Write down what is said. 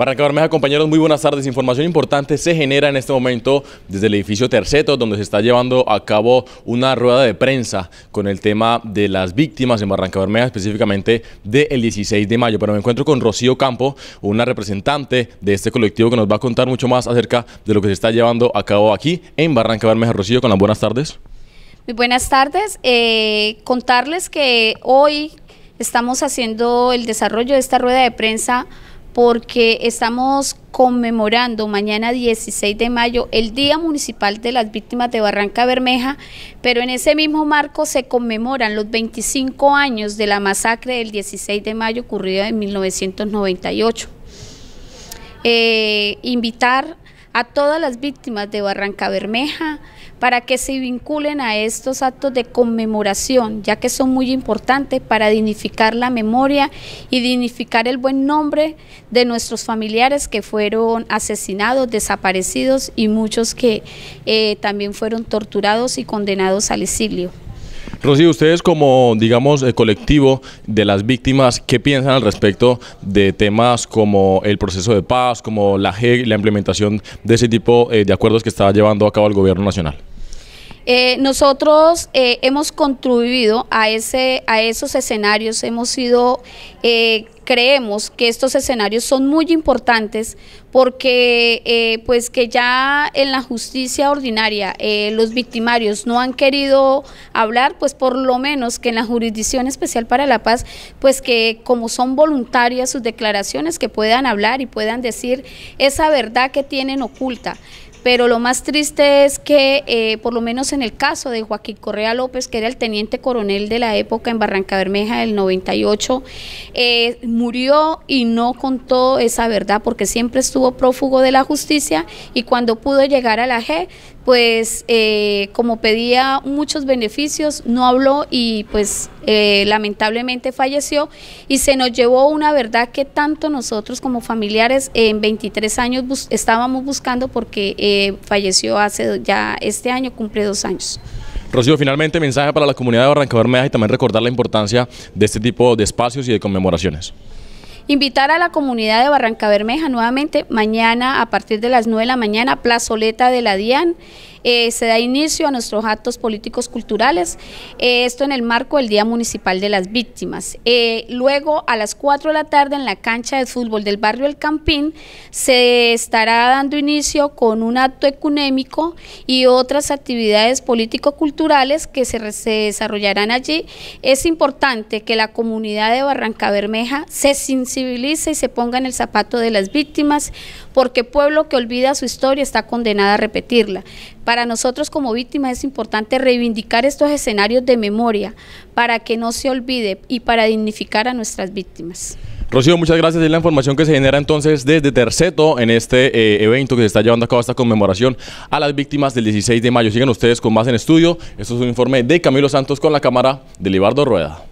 Barranca Bermeja, compañeros, muy buenas tardes. Información importante se genera en este momento desde el edificio Terceto, donde se está llevando a cabo una rueda de prensa con el tema de las víctimas en Barranca Bermeja, específicamente del 16 de mayo. Pero me encuentro con Rocío Campo, una representante de este colectivo que nos va a contar mucho más acerca de lo que se está llevando a cabo aquí en Barranca Bermeja. Rocío, con las buenas tardes. Muy buenas tardes. Eh, contarles que hoy estamos haciendo el desarrollo de esta rueda de prensa porque estamos conmemorando mañana 16 de mayo el Día Municipal de las Víctimas de Barranca Bermeja, pero en ese mismo marco se conmemoran los 25 años de la masacre del 16 de mayo ocurrida en 1998. Eh, invitar a todas las víctimas de Barranca Bermeja, para que se vinculen a estos actos de conmemoración, ya que son muy importantes para dignificar la memoria y dignificar el buen nombre de nuestros familiares que fueron asesinados, desaparecidos y muchos que eh, también fueron torturados y condenados al exilio. Rocío, ustedes como, digamos, colectivo de las víctimas, ¿qué piensan al respecto de temas como el proceso de paz, como la, la implementación de ese tipo eh, de acuerdos que estaba llevando a cabo el gobierno nacional? Eh, nosotros eh, hemos contribuido a, ese, a esos escenarios, hemos sido, eh, creemos que estos escenarios son muy importantes porque pues que ya en la justicia ordinaria los victimarios no han querido hablar, pues por lo menos que en la Jurisdicción Especial para la Paz, pues que como son voluntarias sus declaraciones, que puedan hablar y puedan decir esa verdad que tienen oculta pero lo más triste es que, eh, por lo menos en el caso de Joaquín Correa López, que era el teniente coronel de la época en Barranca Bermeja del 98, eh, murió y no contó esa verdad porque siempre estuvo prófugo de la justicia y cuando pudo llegar a la G pues eh, como pedía muchos beneficios, no habló y pues eh, lamentablemente falleció y se nos llevó una verdad que tanto nosotros como familiares en 23 años estábamos buscando porque eh, falleció hace ya este año, cumple dos años. Rocío, finalmente mensaje para la comunidad de Barrancabermeja y también recordar la importancia de este tipo de espacios y de conmemoraciones. Invitar a la comunidad de Barranca Bermeja nuevamente mañana a partir de las 9 de la mañana, plazoleta de la DIAN. Eh, se da inicio a nuestros actos políticos culturales, eh, esto en el marco del Día Municipal de las Víctimas. Eh, luego, a las 4 de la tarde, en la cancha de fútbol del barrio El Campín, se estará dando inicio con un acto ecunémico y otras actividades político-culturales que se, se desarrollarán allí. Es importante que la comunidad de Barranca Bermeja se sensibilice y se ponga en el zapato de las víctimas, porque pueblo que olvida su historia está condenado a repetirla. Para nosotros como víctimas es importante reivindicar estos escenarios de memoria para que no se olvide y para dignificar a nuestras víctimas. Rocío, muchas gracias. Es la información que se genera entonces desde Terceto en este eh, evento que se está llevando a cabo esta conmemoración a las víctimas del 16 de mayo. Sigan ustedes con más en estudio. Esto es un informe de Camilo Santos con la cámara de Libardo Rueda.